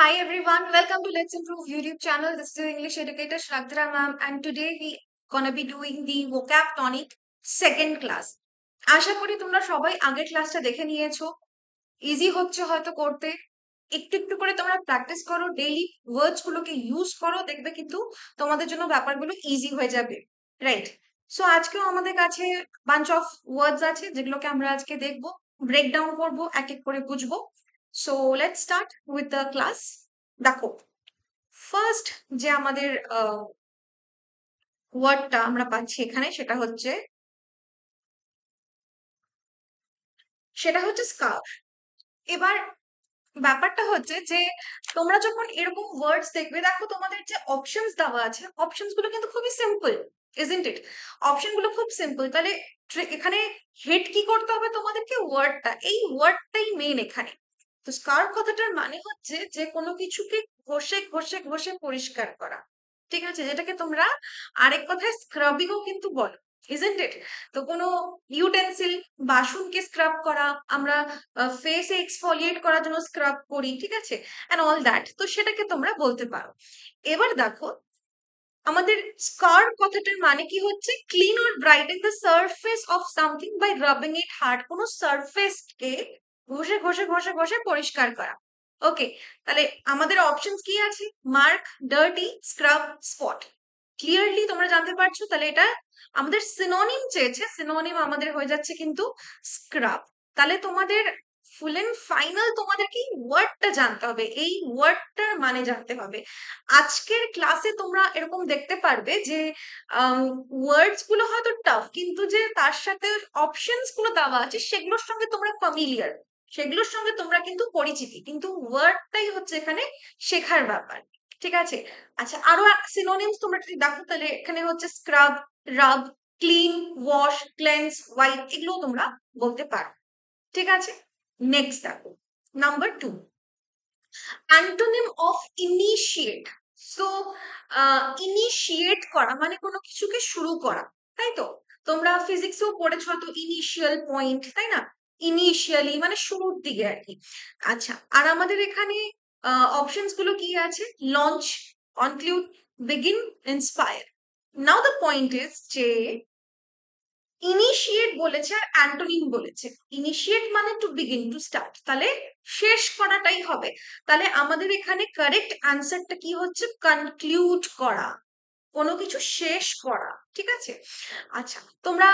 Hi everyone, welcome to Let's Improve YouTube channel. This is English educator Shraddhara ma'am and today we gonna be doing the vocab tonic second class. আশা করি তোমরা সবাই আগের ক্লাসটা দেখে নিয়েছো easy হচ্ছে হয়তো করতে একটু একটু করে তোমরা প্র্যাকটিস করো ডেইলি ওয়ার্ডস গুলোকে ইউজ করো দেখবে কিন্তু তোমাদের জন্য ব্যাপারগুলো ইজি হয়ে যাবে রাইট সো আজকেও আমাদের কাছে বাঞ্চ অফ ওয়ার্ডস আছে যেগুলোকে আমরা আজকে দেখবো ব্রেকডাউন করব এক এক করে বুঝবো so let's start with the class দেখো ফার্স্ট যে আমাদের ওয়ার্ডটা আমরা পাচ্ছি এখানে সেটা হচ্ছে সেটা হচ্ছে স্কার্ফ এবার ব্যাপারটা হচ্ছে যে তোমরা যখন এরকম ওয়ার্ডস দেখবে দেখো তোমাদের যে অপশনস দেওয়া আছে অপশনস গুলো কিন্তু খুবই সিম্পল ইজেন্ট ইট অপশন গুলো খুব সিম্পল তাহলে এখানে হেড কি করতে হবে তোমাদেরকে ওয়ার্ডটা এই ওয়ার্ডটাই মেন এখানে তো স্কার্প কথাটার মানে হচ্ছে যে কোনো কিছুকে ঘষে ঘষে ঘষে পরিষ্কার করা ঠিক আছে যেটাকে তোমরা আরেক কথায় স্ক্রাবিংও কিন্তু বলো ইজেন্ট ইট তো কোনো ইউটেন্সিল বাসনকে স্ক্রাব করা আমরা ফেসে এক্সফোলিয়েট করার জন্য স্ক্রাব করি ঠিক আছে অ্যান্ড অল দ্যাট তো সেটাকে তোমরা বলতে পারো এবার দেখো আমাদের স্কার কথাটার মানে কি হচ্ছে clean or brighten the surface of something by rubbing it hard কোনো সারফেসকে ঘষে ঘষে ঘষে ঘষে পরিষ্কার করা ওকে তাহলে আমাদের অপশনস কি আছে mark dirty scrub spot clearly তোমরা জানতে পারছো তাহলে এটা আমাদের সিনোনিম চেয়েছে সিনোনিম আমাদের হয়ে যাচ্ছে কিন্তু স্ক্রাব তাহলে তোমাদের ফুল এন্ড ফাইনাল তোমাদের কি ওয়ার্ডটা জানতে হবে এই ওয়ার্ডটার মানে জানতে হবে আজকের ক্লাসে তোমরা এরকম দেখতে পারবে যে ওয়ার্ডস গুলো হয়তো টাফ কিন্তু যে তার সাথে অপশনস গুলো দেওয়া আছে সেগুলোর সঙ্গে তোমরা ফ্যামিলিয়ার সেগুলোর সঙ্গে তোমরা কিন্তু পরিচিতি কিন্তু ওয়ার্ডটাই হচ্ছে এখানে শেখার ব্যাপার ঠিক আছে আচ্ছা আরো সিনোনিমস তোমরা যদি দেখো তাহলে এখানে হচ্ছে scrub rub clean wash cleanse white এগুলো তোমরা বলতে পারো ঠিক আছে নেক্সট দেখো number two antonym of initiate so initiate করা মানে কোনো কিছুকে শুরু করা তাই তো তোমরা ফিজিক্সেও পড়েছ তো ইনিশিয়াল পয়েন্ট তাই না ইনিশিয়ালি মানে শুরুর দিকে আর কি আচ্ছা আর আমাদের এখানে অপশনস গুলো কি আছে launch conclude begin inspire now the point is যে ইনিশিয়েট বলেছে আর অ্যান্টোনিম বলেছে ইনিশিয়েট মানে টু বিগিন টু স্টার্ট তাহলে শেষ করাটাই হবে তাহলে আমাদের এখানে কারেক্ট অ্যান্সারটা কি হচ্ছে কনক্লুড করা কোনো কিছু শেষ করা ঠিক আছে আচ্ছা তোমরা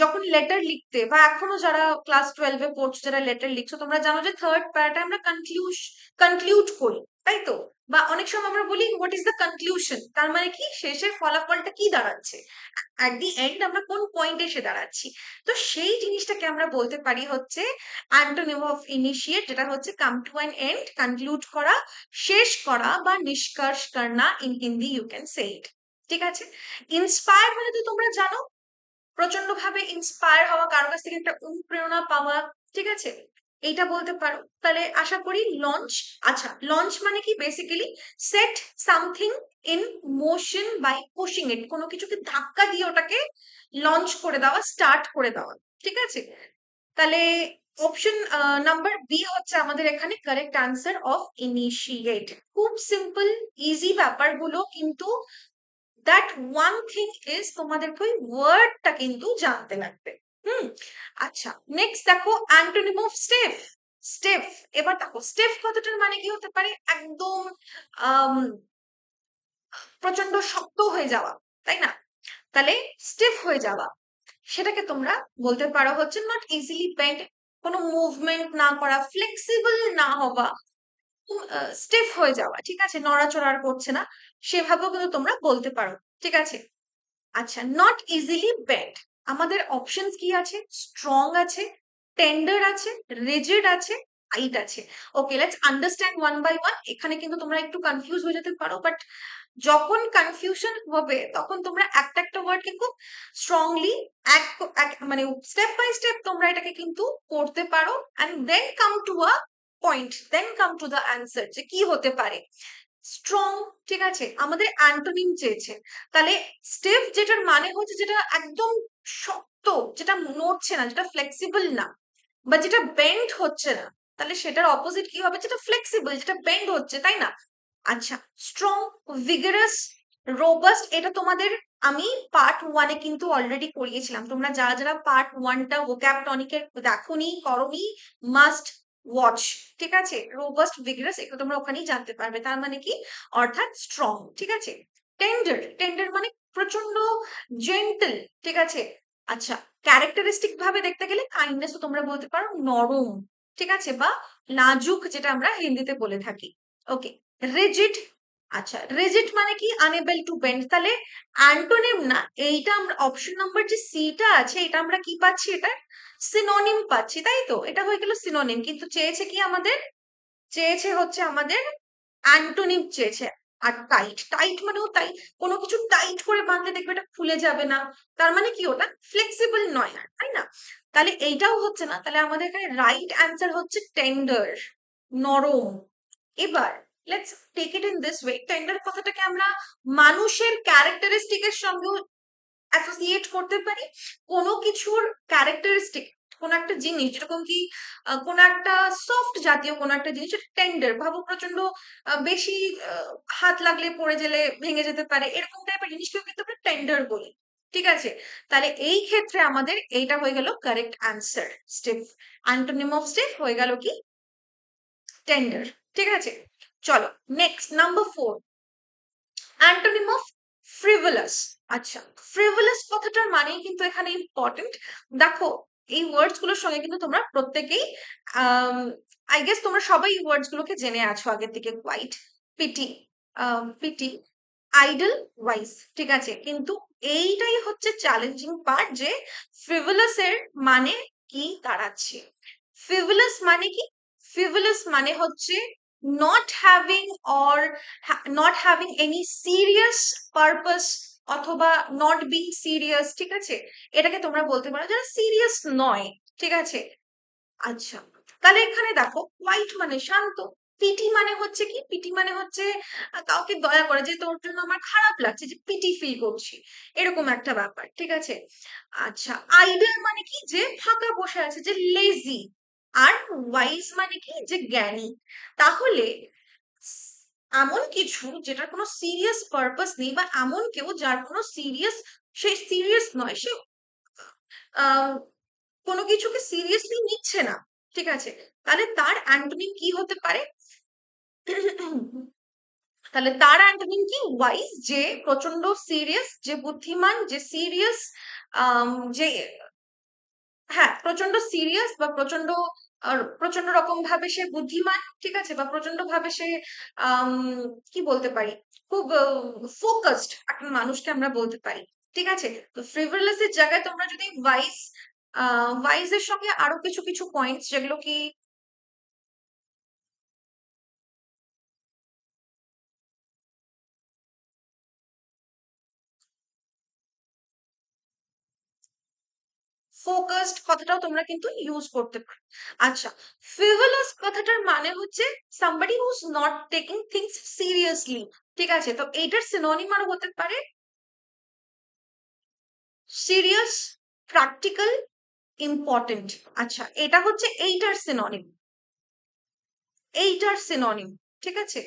যখন লেটার লিখতে বা এখনো যারা ক্লাস টুয়েলভে পড়ছো যারা লেটার লিখছো তোমরা জানো যে থার্ড প্যারাটা আমরা কনক্লিউশ কনক্লুড করি তাই তো বা অনেক সময় আমরা বলি হোয়াট ইজ দ্য কনক্লিউশন তার মানে কি শেষের ফলাফলটা কি দাঁড়াচ্ছে অ্যাট দি এন্ড আমরা কোন পয়েন্টে এসে দাঁড়াচ্ছি তো সেই জিনিসটাকে আমরা বলতে পারি হচ্ছে অ্যান্টোনিম অফ ইনিশিয়েট যেটা হচ্ছে come to an end conclude করা শেষ করা বা নিষ্কর্ষ করনা in Hindi you can say it ঠিক আছে ইন্সপায়ার হলে মানে তো তোমরা জানো প্রচন্ড ভাবে ইন্সপায়ার হওয়া কারো কাছ থেকে একটা অনুপ্রেরণা পাওয়া ঠিক আছে এইটা বলতে পারো তাহলে আশা করি লঞ্চ আচ্ছা লঞ্চ মানে কি basically set something in motion by pushing it কোনো কিছুকে ধাক্কা দিয়ে ওটাকে লঞ্চ করে দেওয়া স্টার্ট করে দেওয়া ঠিক আছে তাহলে অপশন নাম্বার বি হচ্ছে আমাদের এখানে কারেক্ট আনসার অফ ইনিশিয়েট খুব সিম্পল ইজি ব্যাপারগুলো কিন্তু দ্যাট ওয়ান থিং ইজ তোমাদেরকে ওই ওয়ার্ডটা কিন্তু জানতে লাগবে হুম আচ্ছা নেক্সট দেখো অ্যান্টোনিম অফ স্টেফ স্টেফ এবার দেখো স্টেফ কথাটার মানে কি হতে পারে একদম প্রচন্ড শক্ত হয়ে যাওয়া তাই না তাহলে স্টেফ হয়ে যাওয়া সেটাকে তোমরা বলতে পারো হচ্ছে নট ইজিলি বেন্ড কোনো মুভমেন্ট না করা ফ্লেক্সিবল না হওয়া স্টেফ হয়ে যাওয়া ঠিক আছে নড়াচড়া আর করছে না সেভাবেও কিন্তু তোমরা বলতে পারো ঠিক আছে আচ্ছা নট ইজিলি বেড আমাদের অপশন কি আছে স্ট্রং আছে টেন্ডার আছে রেজেড আছে টাইট আছে okay let's understand one by one এখানে কিন্তু তোমরা একটু কনফিউজ হয়ে যেতে পারো বাট যখন কনফিউশন হবে তখন তোমরা একটা একটা ওয়ার্ডকে খুব স্ট্রংলি এক মানে স্টেপ বাই স্টেপ তোমরা এটাকে কিন্তু করতে পারো and then come to a point then come to the answer যে কি হতে পারে স্ট্রং ঠিক আছে আমাদের অ্যান্টোনিম চেয়েছে তাহলে স্টেপ যেটার মানে হচ্ছে যেটা একদম শক্ত যেটা নড়ছে না যেটা ফ্লেক্সিবল না বা যেটা বেন্ড হচ্ছে না তাহলে সেটার অপোজিট কি হবে যেটা ফ্লেক্সিবল যেটা বেন্ড হচ্ছে তাই না আচ্ছা স্ট্রং ভিগারাস রোবাস্ট এটা তোমাদের আমি পার্ট ওয়ানে কিন্তু অলরেডি করিয়েছিলাম তোমরা যারা যারা পার্ট ওয়ানটা ওক্যাপ টনিকের দেখোনি করোনি মাস্ট ওয়াচ ঠিক আছে রোবাস্ট ভিগারাস এগুলো তোমরা ওখানেই জানতে পারবে তার মানে কি অর্থাৎ স্ট্রং ঠিক আছে টেন্ডার টেন্ডার মানে প্রচন্ড জেন্টল ঠিক আছে আচ্ছা ক্যারেক্টারিস্টিক ভাবে দেখতে গেলে কাইন্ডনেস তোমরা বলতে পারো নরম ঠিক আছে বা লাজুক যেটা আমরা হিন্দিতে বলে থাকি ওকে রিজিড আচ্ছা রিজিট মানে কি আনএবল টু বেন্ড তাহলে অ্যান্টোনিম না এইটা আমরা অপশন নাম্বার যে সিটা আছে এটা আমরা কি পাচ্ছি এটা সিনোনিম পাচ্ছি তাই তো এটা হয়ে গেল সিনোনিম কিন্তু চেয়েছে কি আমাদের চেয়েছে হচ্ছে আমাদের অ্যান্টোনিম চেয়েছে আর টাইট টাইট মানেও তাই কোনো কিছু টাইট করে বাঁধলে দেখবে এটা খুলে যাবে না তার মানে কি ওটা ফ্লেক্সিবল নয় আর তাই না তাহলে এইটাও হচ্ছে না তাহলে আমাদের এখানে রাইট অ্যান্সার হচ্ছে টেন্ডার নরম এবার let's take it in this way tender কথাটাকে আমরা মানুষের ক্যারেক্টারিস্টিকের সঙ্গেও অ্যাসোসিয়েট করতে পারি কোনো কিছুর ক্যারেক্টারিস্টিক কোন একটা জিনিস যেরকম কি কোন একটা সফট জাতীয় কোন একটা জিনিস টেন্ডার ভাবো প্রচন্ড বেশি হাত লাগলে পড়ে গেলে ভেঙে যেতে পারে এরকম টাইপের জিনিসকেও কিন্তু আমরা টেন্ডার বলি ঠিক আছে তাহলে এই ক্ষেত্রে আমাদের এইটা হয়ে গেল correct answer step antonym of step হয়ে গেল কি টেন্ডার ঠিক আছে চলো next number four antonym of frivolous আচ্ছা ফ্রিভুলাস কথাটার মানেই কিন্তু এখানে ইম্পর্টেন্ট দেখো এই ওয়ার্ডস গুলোর সঙ্গে কিন্তু তোমরা প্রত্যেকেই আই গেস তোমরা সবাই এই ওয়ার্ডস গুলোকে জেনে আছো আগের থেকে quite petty petty idle wise ঠিক আছে কিন্তু এইটাই হচ্ছে চ্যালেঞ্জিং পার্ট যে ফ্রিভুলাস এর মানে কি দাঁড়াচ্ছে ফিভুলাস মানে কি ফিভুলাস মানে হচ্ছে not having or ha not having any serious purpose অথবা নট বিং সিরিয়াস ঠিক আছে এটাকে তোমরা বলতে পারো যারা সিরিয়াস নয় ঠিক আছে আচ্ছা তাহলে এখানে দেখো হোয়াইট মানে শান্ত পিটি মানে হচ্ছে কি পিটি মানে হচ্ছে কাউকে দয়া করে যে তোর জন্য আমার খারাপ লাগছে যে পিটি ফিল করছি এরকম একটা ব্যাপার ঠিক আছে আচ্ছা আইডল মানে কি যে ফাঁকা বসে আছে যে লেজি আর ওয়াইজ মানে কি যে জ্ঞানী তাহলে এমন কিছু যেটার কোনো সিরিয়াস পারপাস নেই বা এমন কেউ যার কোনো সিরিয়াস সে সিরিয়াস নয় সে কোনো কিছুকে সিরিয়াসলি নিচ্ছে না ঠিক আছে তাহলে তার অ্যান্টোনিম কি হতে পারে তাহলে তার অ্যান্টোনিম কি ওয়াইজ যে প্রচন্ড সিরিয়াস যে বুদ্ধিমান যে সিরিয়াস যে হ্যাঁ প্রচন্ড সিরিয়াস বা প্রচন্ড আর প্রচন্ড রকম ভাবে সে বুদ্ধিমান ঠিক আছে বা প্রচন্ড ভাবে সে কি বলতে পারি খুব ফোকাসড একটা মানুষকে আমরা বলতে পারি ঠিক আছে তো ফ্রিভারলেস এর জায়গায় তোমরা যদি আহ ওয়াইজ এর সঙ্গে আরো কিছু কিছু পয়েন্টস যেগুলো কি ফোকাসড কথাটাও তোমরা কিন্তু ইউজ করতে পারো আচ্ছা ফিভলাস কথাটার মানে হচ্ছে somebody who's not taking things seriously ঠিক আছে তো এইটার সিনোনিম আরো হতে পারে সিরিয়াস প্র্যাকটিক্যাল ইম্পর্টেন্ট আচ্ছা এটা হচ্ছে এইটার সিনোনিম এইটার সিনোনিম ঠিক আছে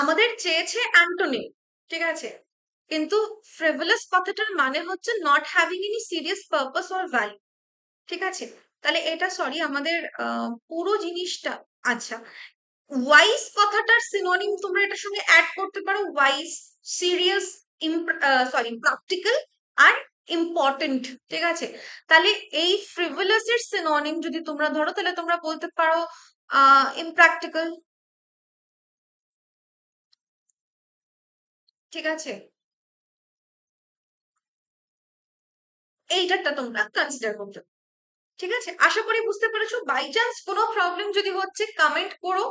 আমাদের চেয়েছে অ্যান্টনি ঠিক আছে কিন্তু ফ্রেভেলাস কথাটার মানে হচ্ছে not having any serious purpose or value ঠিক আছে তাহলে এটা সরি আমাদের পুরো জিনিসটা আচ্ছা ওয়াইস কথাটার সিনোনিম তোমরা এটার সঙ্গে অ্যাড করতে পারো ওয়াইস সিরিয়াস সরি প্র্যাকটিক্যাল আর ইম্পর্টেন্ট ঠিক আছে তাহলে এই ফ্রিভুলাস এর সিনোনিম যদি তোমরা ধরো তাহলে তোমরা বলতে পারো ইম্প্র্যাকটিক্যাল ঠিক আছে এইটারটা তোমরা কনসিডার করতে ঠিক আছে আশা করি বুঝতে পেরেছো বাই চান্স কোনো প্রবলেম যদি হচ্ছে কমেন্ট করো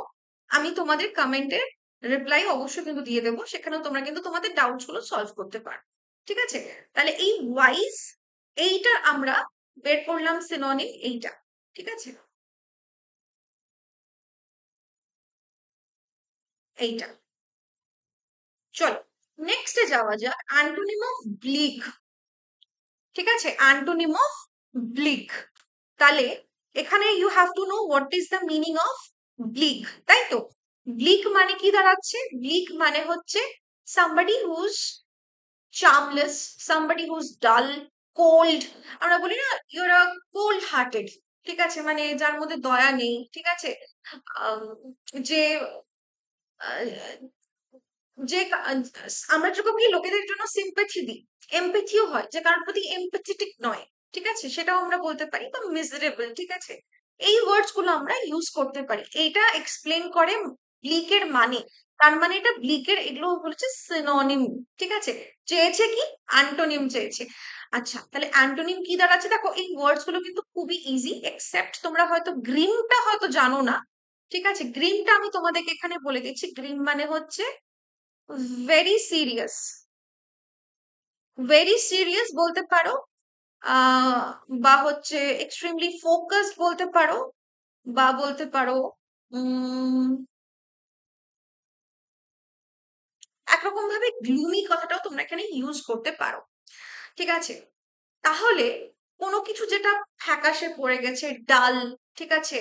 আমি তোমাদের কমেন্টের রিপ্লাই অবশ্যই কিন্তু দিয়ে দেবো সেখানেও তোমরা কিন্তু তোমাদের ডাউটস গুলো সলভ করতে পারো ঠিক আছে তাহলে এই ওয়াইজ এইটা আমরা বের করলাম সিনোনিম এইটা ঠিক আছে এইটা চলো নেক্সটে যাওয়া যাক অ্যান্টোনিম অফ ব্লিক ঠিক আছে অ্যান্টোনিম অফ ব্লিক তাহলে এখানে you have to know what is the meaning of bleak তাই তো ব্লিক মানে কি দাঁড়াচ্ছে ব্লিক মানে হচ্ছে somebody who's charmless somebody who's dull cold আমরা বলি না ইউর আ কোল্ড হার্টেড ঠিক আছে মানে যার মধ্যে দয়া নেই ঠিক আছে যে যে আমরা যেরকম কি লোকেদের জন্য সিম্পেথি দিই এম্পেথিও হয় যে কারোর প্রতি এমপ্যাথেটিক নয় ঠিক আছে সেটাও আমরা বলতে পারি বা মিজারেবল ঠিক আছে এই ওয়ার্ডস গুলো আমরা ইউজ করতে পারি এটা এক্সপ্লেন করে ব্লিকের মানে তার মানে এটা ব্লিকের এগুলো বলেছে সিনোনিম ঠিক আছে চেয়েছে কি অ্যান্টোনিম চেয়েছে আচ্ছা তাহলে অ্যান্টোনিম কি দাঁড়াচ্ছে দেখো এই ওয়ার্ডস গুলো কিন্তু খুবই ইজি এক্সেপ্ট তোমরা হয়তো গ্রিমটা হয়তো জানো না ঠিক আছে গ্রিমটা আমি তোমাদেরকে এখানে বলে দিচ্ছি গ্রিম মানে হচ্ছে ভেরি সিরিয়াস ভেরি সিরিয়াস বলতে পারো বা হচ্ছে এক্সট্রিমলি ফোকাসড বলতে পারো বা বলতে পারো একরকম ভাবে গ্লুমি কথাটাও তোমরা এখানে ইউজ করতে পারো ঠিক আছে তাহলে কোনো কিছু যেটা ফ্যাকাশে পড়ে গেছে ডাল ঠিক আছে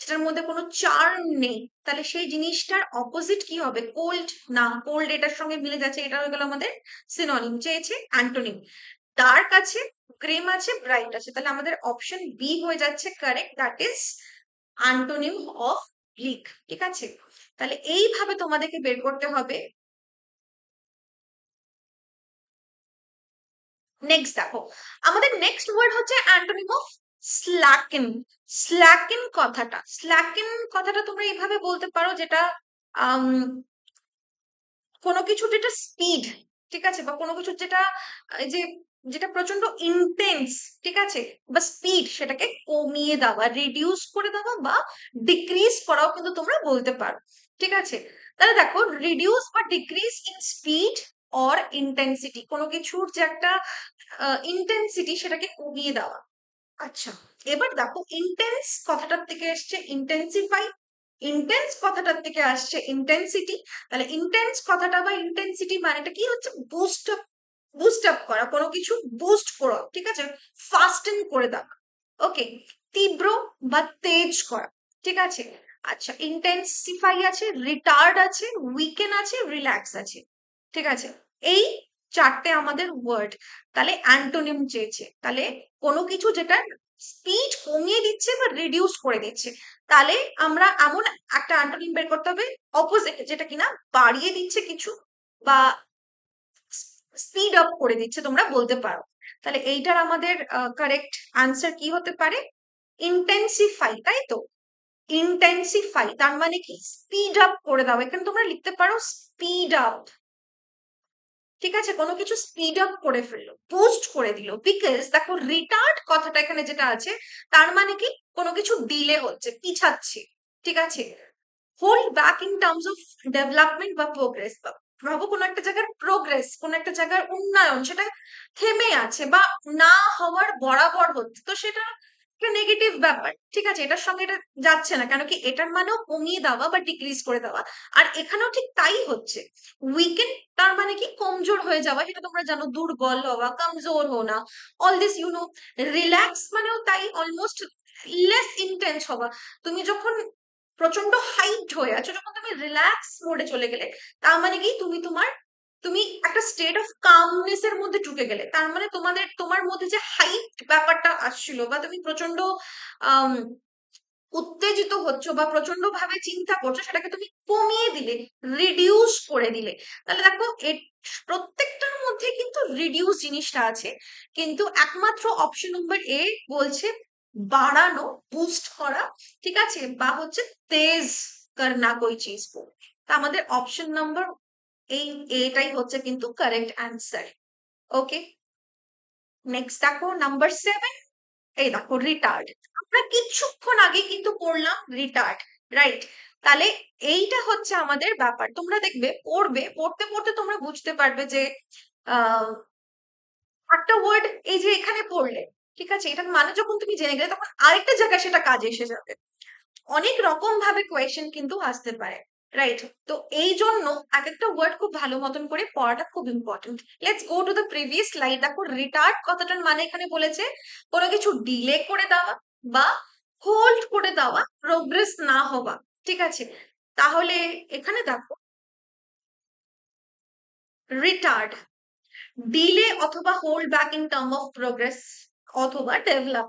সেটার মধ্যে কোনো চার্ন নেই তাহলে সেই জিনিসটার অপোজিট কি হবে কোল্ড না কোল্ড এটার সঙ্গে মিলে যাচ্ছে এটা হয়ে গেল আমাদের সিনোনিম চেয়েছে অ্যান্টোনিম ডার্ক আছে গ্রেম আছে ব্রাইট আছে তাহলে আমাদের অপশন বি হয়ে যাচ্ছে correct that is antonym of bleak ঠিক আছে তাহলে এইভাবে তোমাদেরকে বের করতে হবে নেক্সট দেখো আমাদের নেক্সট ওয়ার্ড হচ্ছে অ্যান্টোনিম অফ স্ল্যাকেন স্ল্যাকেন কথাটা স্ল্যাকেন কথাটা তোমরা এইভাবে বলতে পারো যেটা কোনো কিছু যেটা স্পিড ঠিক আছে বা কোনো কিছু যেটা যে যেটা প্রচন্ড ইন্টেন্স ঠিক আছে বা স্পিড সেটাকে কমিয়ে দেওয়া রিডিউস করে দেওয়া বা ডিক্রিজ করাও কিন্তু তোমরা বলতে পারো ঠিক আছে তাহলে দেখো রিডিউস বা decrease in speed or intensity কোনো কিছুর যে একটা ইন্টেন্সিটি সেটাকে কমিয়ে দেওয়া আচ্ছা এবার দেখো ইন্টেন্স কথাটার থেকে আসছে ইন্টেন্সিফাই ইন্টেন্স কথাটার থেকে আসছে ইন্টেন্সিটি তাহলে ইন্টেন্স কথাটা বা ইন্টেন্সিটি মানেটা কি হচ্ছে বুস্ট আপ বুস্ট আপ করা কোনো কিছু বুস্ট করা ঠিক আছে ফাস্টেন করে দেওয়া ওকে তীব্র বা তেজ করা ঠিক আছে আচ্ছা ইন্টেন্সিফাই আছে রিটার্ড আছে উইকেন আছে রিল্যাক্স আছে ঠিক আছে এই চারটে আমাদের ওয়ার্ড তাহলে অ্যান্টোনিম চেয়েছে তাহলে কোনো কিছু যেটা স্পিড কমিয়ে দিচ্ছে বা রিডিউস করে দিচ্ছে তাহলে আমরা এমন একটা অ্যান্টোনিম বের করতে হবে অপোজিট যেটা কিনা বাড়িয়ে দিচ্ছে কিছু বা স্পিড আপ করে দিচ্ছে তোমরা বলতে পারো তাহলে এইটার আমাদের কারেক্ট আনসার কি হতে পারে ইন্টেন্সিফাই তাই তো ইন্টেন্সিফাই তার মানে কি স্পিড আপ করে দাও এখানে তোমরা লিখতে পারো স্পিড আপ ঠিক আছে কোনো কিছু স্পিড আপ করে ফেললো পোস্ট করে দিল বিকজ দেখো রিটার্ড কথাটা এখানে যেটা আছে তার মানে কি কোনো কিছু দিলে হচ্ছে পিছাচ্ছে ঠিক আছে hold back in terms of development বা প্রোগ্রেস বা ভাবো কোনো একটা জায়গার প্রোগ্রেস কোনো একটা জায়গার উন্নয়ন সেটা থেমে আছে বা না হওয়ার বরাবর হচ্ছে তো সেটা এটা নেগেটিভ ব্যাপার ঠিক আছে এটার সঙ্গে এটা যাচ্ছে না কেন কি এটার মানেও কমিয়ে দেওয়া বা ডিক্রিজ করে দেওয়া আর এখানেও ঠিক তাই হচ্ছে উইকেন্ড তার মানে কি কমজোর হয়ে যাওয়া সেটা তোমরা জানো দুর্বল হওয়া কমজোর না all this you know relax মানেও তাই অলমোস্ট লেস ইন্টেন্স হওয়া তুমি যখন প্রচন্ড হাইট হয়ে আছো যখন তুমি রিল্যাক্স মোডে চলে গেলে তার মানে কি তুমি তোমার তুমি একটা স্টেট অফ কামনেস এর মধ্যে ঢুকে গেলে তার মানে তোমাদের তোমার মধ্যে যে হাইট ব্যাপারটা আসছিল বা তুমি প্রচন্ড উত্তেজিত হচ্ছ বা প্রচন্ড ভাবে চিন্তা করছো সেটাকে তুমি কমিয়ে দিলে রিডিউস করে দিলে তাহলে দেখো প্রত্যেকটার মধ্যে কিন্তু রিডিউস জিনিসটা আছে কিন্তু একমাত্র অপশন নম্বর এ বলছে বাড়ানো বুস্ট করা ঠিক আছে বা হচ্ছে তেজ করনা কই চিজ কো তা আমাদের অপশন নাম্বার এই এটাই হচ্ছে কিন্তু কারেক্ট অ্যান্সার ওকে নেক্সট দেখো নাম্বার সেভেন এই দেখো রিটার্ড আমরা কিছুক্ষণ আগে কিন্তু পড়লাম রিটার্ড রাইট তাহলে এইটা হচ্ছে আমাদের ব্যাপার তোমরা দেখবে পড়বে পড়তে পড়তে তোমরা বুঝতে পারবে যে একটা ওয়ার্ড এই যে এখানে পড়লে ঠিক আছে এটার মানে যখন তুমি জেনে গেলে তখন আরেকটা জায়গায় সেটা কাজে এসে যাবে অনেক রকম ভাবে কোয়েশ্চেন কিন্তু আসতে পারে রাইট তো এই জন্য এক একটা ওয়ার্ড খুব ভালো মতন করে পড়াটা খুব important let's go to the previous slide দেখো রিটার্ড কথাটার মানে এখানে বলেছে কোনো কিছু ডিলে করে দেওয়া বা হোল্ড করে দেওয়া প্রোগ্রেস না হওয়া ঠিক আছে তাহলে এখানে দেখো রিটার্ড ডিলে অথবা hold back in term of progress অথবা ডেভেলপ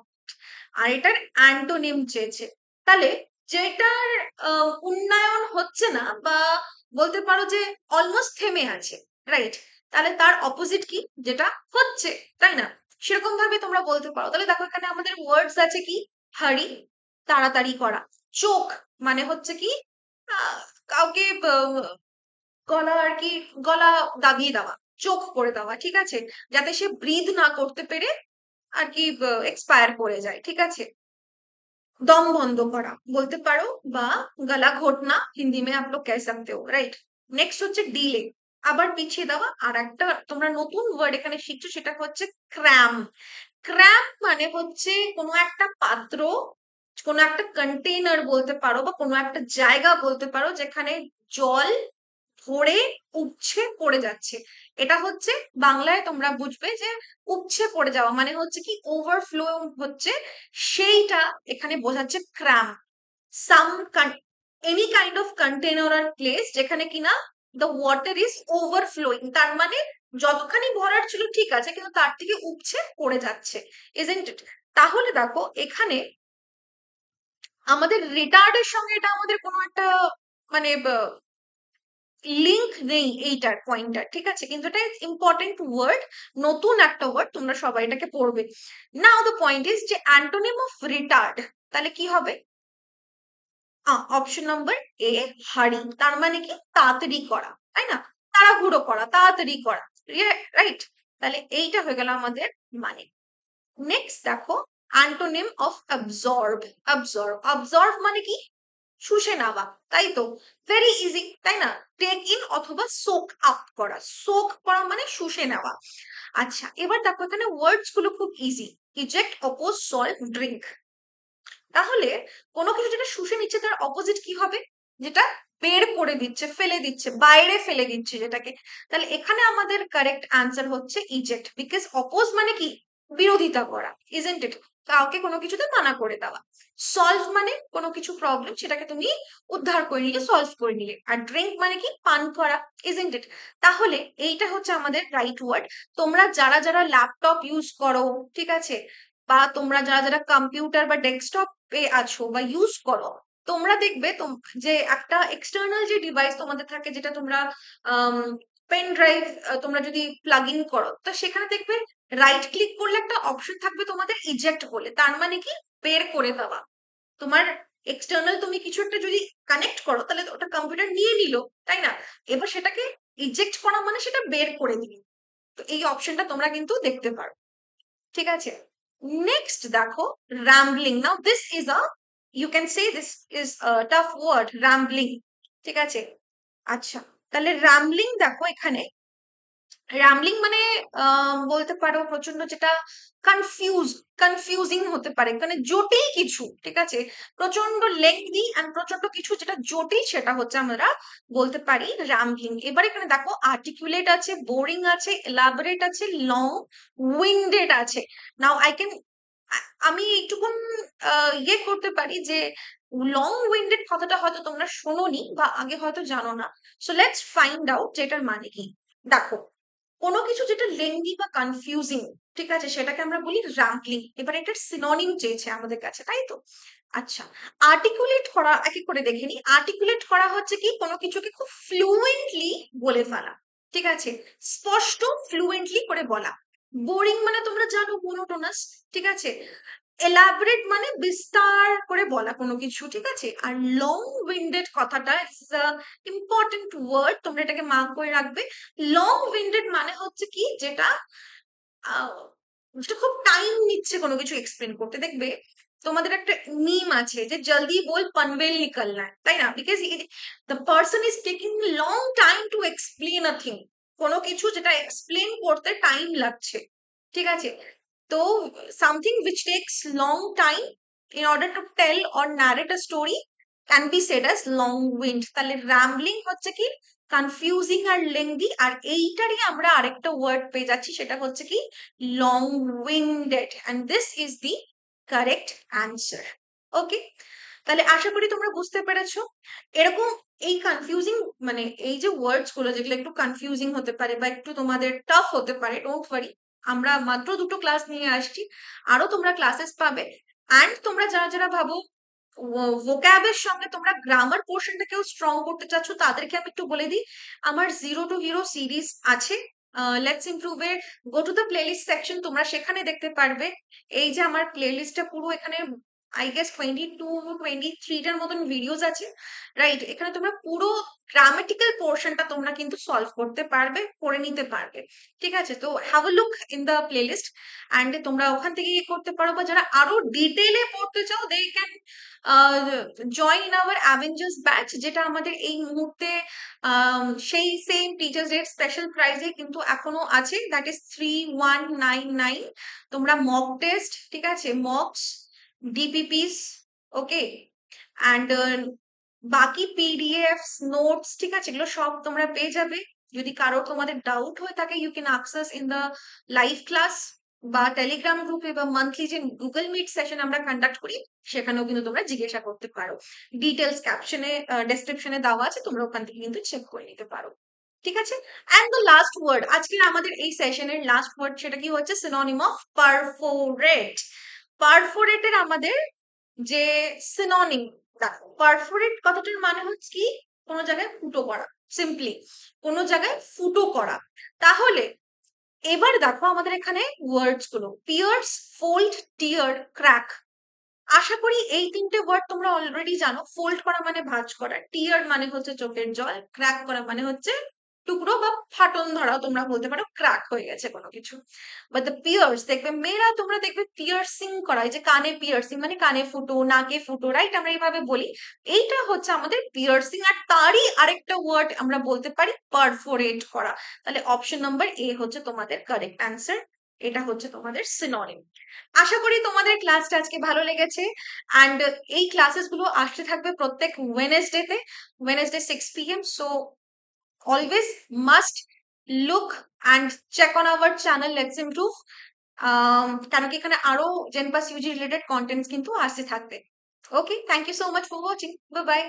আর এটার অ্যান্টোনিম চেয়েছে তাহলে যেটার উন্নয়ন হচ্ছে না বা বলতে পারো যে অলমোস্ট থেমে আছে রাইট তাহলে তার অপোজিট কি যেটা হচ্ছে তাই না সেরকম ভাবে তোমরা বলতে পারো তাহলে দেখো এখানে আমাদের ওয়ার্ডস আছে কি হারি তাড়াতাড়ি করা চোখ মানে হচ্ছে কি কাউকে গলা আর কি গলা দাবিয়ে দেওয়া চোখ করে দেওয়া ঠিক আছে যাতে সে ব্রিদ না করতে পেরে আর কি এক্সপায়ার করে যায় ঠিক আছে দম বন্ধ করা বলতে পারো বা গলা ঘটনা হিন্দি মে আপ কে সকতে হো রাইট নেক্সট হচ্ছে ডিলে আবার পিছিয়ে দেওয়া আর একটা তোমরা নতুন ওয়ার্ড এখানে শিখছো সেটা হচ্ছে ক্র্যাম ক্র্যাম মানে হচ্ছে কোনো একটা পাত্র কোনো একটা কন্টেইনার বলতে পারো বা কোনো একটা জায়গা বলতে পারো যেখানে জল ভরে উপছে পড়ে যাচ্ছে এটা হচ্ছে বাংলায় তোমরা বুঝবে যে উপছে পড়ে যাওয়া মানে হচ্ছে কি ওভারফ্লো হচ্ছে সেইটা এখানে বোঝাচ্ছে cram some any kind of container আর প্লেস যেখানে কিনা দ্য ওয়াটার ইজ ওভারফ্লোয়িং তার মানে যতখানি ভরার ছিল ঠিক আছে কিন্তু তার থেকে উপছে পড়ে যাচ্ছে ইজেন্ট ইট তাহলে দেখো এখানে আমাদের রিটার্ডের সঙ্গে এটা আমাদের কোনো একটা মানে লিঙ্ক নেই এইটার পয়েন্টটা ঠিক আছে কিন্তু এটা ইম্পর্টেন্ট ওয়ার্ড নতুন একটা ওয়ার্ড তোমরা সবাই এটাকে পড়বে নাও দ্য পয়েন্ট ইজ যে অ্যান্টোনিম অফ রিটার্ড তাহলে কি হবে অপশন নম্বর এ হাড়ি তার মানে কি তাড়াতাড়ি করা তাই না তাড়াহুড়ো করা তাড়াতাড়ি করা রাইট তাহলে এইটা হয়ে গেল আমাদের মানে নেক্সট দেখো antonym of absorb absorb absorb মানে কি শুষে নেওয়া তাই তো ভেরি ইজি তাই না টেক ইন অথবা সোক আপ করা সোক করা মানে শুষে নেওয়া আচ্ছা এবার দেখো এখানে ওয়ার্ডস গুলো খুব easy eject oppose solve drink তাহলে কোনো কিছু যেটা শুষে নিচ্ছে তার অপোজিট কি হবে যেটা বের করে দিচ্ছে ফেলে দিচ্ছে বাইরে ফেলে দিচ্ছে যেটাকে তাহলে এখানে আমাদের কারেক্ট আনসার হচ্ছে ইজেক্ট বিকজ অপোজ মানে কি বিরোধিতা করা ইজেন্ট ইট কাউকে কোনো কিছুতে মানা করে দেওয়া সলভ মানে কোনো কিছু প্রবলেম সেটাকে তুমি উদ্ধার করে নিলে সলভ করে নিলে আর ড্রিঙ্ক মানে কি পান করা ইজেন্ট ইট তাহলে এইটা হচ্ছে আমাদের রাইট ওয়ার্ড তোমরা যারা যারা ল্যাপটপ ইউজ করো ঠিক আছে বা তোমরা যারা যারা কম্পিউটার বা ডেস্কটপ আছো বা ইউজ করো তোমরা দেখবে যে একটা এক্সটার্নাল যে ডিভাইস তোমাদের থাকে যেটা তোমরা পেন ড্রাইভ তোমরা যদি প্লাগ ইন করো তো সেখানে দেখবে রাইট ক্লিক করলে একটা অপশন থাকবে তোমাদের ইজেক্ট করলে তার মানে কি বের করে দেওয়া তোমার এক্সটার্নাল তুমি কিছু একটা যদি কানেক্ট করো তাহলে ওটা কম্পিউটার নিয়ে নিল তাই না এবার সেটাকে ইজেক্ট করা মানে সেটা বের করে নিল তো এই অপশনটা তোমরা কিন্তু দেখতে পারো ঠিক আছে নেক্সট দেখো rambling now this is a you can say this is tough word rambling ঠিক আছে আচ্ছা তাহলে রামলিং দেখো এখানে রামলিং মানে বলতে পারো প্রচন্ড যেটা কনফিউজ কনফিউজিং হতে পারে মানে জটিল কিছু ঠিক আছে প্রচন্ড লেংদি অ্যান্ড প্রচন্ড কিছু যেটা জটিল সেটা হচ্ছে আমরা বলতে পারি রামলিং এবার এখানে দেখো আর্টিকুলেট আছে বোরিং আছে এলাবরেট আছে লং উইন্ডেড আছে নাও আই ক্যান আমি এইটুকুন ইয়ে করতে পারি যে লং উইন্ডেড কথাটা হয়তো তোমরা শোনোনি বা আগে হয়তো জানো না সো লেটস ফাইন্ড আউট যেটার মানে কি দেখো কোনো কিছু যেটা লেন্দি বা কনফিউজিং ঠিক আছে সেটাকে আমরা বলি র্যাম্পলিং এবার এটার সিনোনিম চেয়েছে আমাদের কাছে তাই তো আচ্ছা আর্টিকুলেট করা একই করে দেখে নি আর্টিকুলেট করা হচ্ছে কি কোনো কিছুকে খুব ফ্লুয়েন্টলি বলে ফেলা ঠিক আছে স্পষ্ট ফ্লুয়েন্টলি করে বলা বোরিং মানে তোমরা জানো মোনোটোনাস ঠিক আছে এলাবরেট মানে বিস্তার করে বলা কোনো কিছু ঠিক আছে আর লং উইন্ডেড কথাটা ইটস ইম্পর্টেন্ট ওয়ার্ড তোমরা এটাকে মার্ক করে রাখবে লং উইন্ডেড মানে হচ্ছে কি যেটা যেটা খুব টাইম নিচ্ছে কোনো কিছু এক্সপ্লেন করতে দেখবে তোমাদের একটা মিম আছে যে জলদি বল পনভেল নিকলনা তাই না because the person is taking long time to explain a thing কোনো কিছু যেটা এক্সপ্লেন করতে টাইম লাগছে ঠিক আছে তো something which takes long time in order to tell or narrate a story can be said as long wind তাহলে rambling হচ্ছে কি কনফিউজিং আর লেংদি আর এইটারই আমরা আরেকটা ওয়ার্ড পেয়ে যাচ্ছি সেটা হচ্ছে কি long winded and this is the correct answer okay তাহলে আশা করি তোমরা বুঝতে পেরেছো এরকম এই কনফিউজিং মানে এই যে ওয়ার্ডস গুলো যেগুলো একটু কনফিউজিং হতে পারে বা একটু তোমাদের টাফ হতে পারে ডোন্ট ওয়ারি আমরা মাত্র দুটো ক্লাস নিয়ে আসছি আরো তোমরা ক্লাসেস পাবে অ্যান্ড তোমরা যারা যারা ভাবো ভোক্যাবের সঙ্গে তোমরা গ্রামার পোর্শনটাকেও স্ট্রং করতে চাচ্ছ তাদেরকে আমি একটু বলে দিই আমার জিরো টু হিরো সিরিজ আছে লেটস ইমপ্রুভ এর go to the list section তোমরা সেখানে দেখতে পারবে এই যে আমার প্লে প্লেলিস্টটা পুরো এখানে I guess twenty two twenty থ্রিটার মতন ভিডিওস আছে রাইট এখানে তোমরা পুরো গ্রামেটিক্যাল পোর্শনটা তোমরা কিন্তু সলভ করতে পারবে করে নিতে পারবে ঠিক আছে তো have a look in the playlist and তোমরা ওখান থেকে ইয়ে করতে পারো বা যারা আরো ডিটেলে পড়তে চাও they can join our Avengers batch যেটা আমাদের এই মুহূর্তে সেই সেম টিচার্স ডে স্পেশাল প্রাইজে কিন্তু এখনো আছে that is three one nine nine তোমরা মক টেস্ট ঠিক আছে মকস ডিপিপিস ওকে অ্যান্ড বাকি পিডিএফস নোটস ঠিক আছে এগুলো সব তোমরা পেয়ে যাবে যদি কারো তোমাদের ডাউট হয়ে থাকে you can access in the live class বা টেলিগ্রাম গ্রুপে বা মান্থলি যে গুগল মিট সেশন আমরা কন্ডাক্ট করি সেখানেও কিন্তু তোমরা জিজ্ঞাসা করতে পারো ডিটেলস ক্যাপশনে ডেসক্রিপশনে দেওয়া আছে তোমরা ওখান থেকে কিন্তু চেক করে নিতে পারো ঠিক আছে অ্যান্ড দ্য লাস্ট ওয়ার্ড আজকের আমাদের এই সেশনের লাস্ট ওয়ার্ড সেটা কি হচ্ছে সিনোনিম অফ পারফোরেট পারফোরেটের আমাদের যে সিনোনিম পারফোরেট কথাটার মানে হচ্ছে কি কোনো জায়গায় ফুটো করা সিম্পলি কোনো জায়গায় ফুটো করা তাহলে এবার দেখো আমাদের এখানে ওয়ার্ডস গুলো পিয়ার্স ফোল্ড টিয়ার ক্র্যাক আশা করি এই তিনটে ওয়ার্ড তোমরা অলরেডি জানো ফোল্ড করা মানে ভাঁজ করা টিয়ার মানে হচ্ছে চোখের জল ক্র্যাক করা মানে হচ্ছে টুকরো বা ফাটন ধরা তোমরা বলতে পারো ক্র্যাক হয়ে গেছে কোনো কিছু বা দ্য পিয়ার্স দেখবে মেয়েরা তোমরা দেখবে পিয়ার্সিং করা যে কানে পিয়ার্সিং মানে কানে ফুটো নাকে ফুটো রাইট আমরা এইভাবে বলি এইটা হচ্ছে আমাদের পিয়ার্সিং আর তারই আরেকটা ওয়ার্ড আমরা বলতে পারি পারফোরেট করা তাহলে অপশন নাম্বার এ হচ্ছে তোমাদের কারেক্ট অ্যান্সার এটা হচ্ছে তোমাদের সিনোনিম আশা করি তোমাদের ক্লাসটা আজকে ভালো লেগেছে অ্যান্ড এই ক্লাসেস গুলো আসতে থাকবে প্রত্যেক তে Wednesday six PM so always must look and check on our channel let's improve কারণ কি এখানে আরো জেনপাস ইউজি রিলেটেড কন্টেন্টস কিন্তু আসতে থাকবে okay thank you so much for watching bye by